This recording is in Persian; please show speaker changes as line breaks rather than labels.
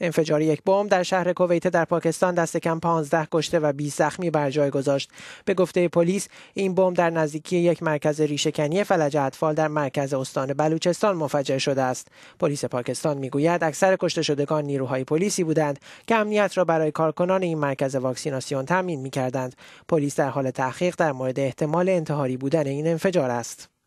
انفجار یک بمب در شهر کویت در پاکستان دست کم 15 کشته و 20 زخمی بر جای گذاشت به گفته پلیس این بمب در نزدیکی یک مرکز ریشهکنی فلج اطفال در مرکز استان بلوچستان منفجر شده است پلیس پاکستان میگوید اکثر کشته شدگان نیروهای پلیسی بودند که امنیت را برای کارکنان این مرکز واکسیناسیون تامین میکردند پلیس در حال تحقیق در مورد احتمال انتحاری بودن این انفجار است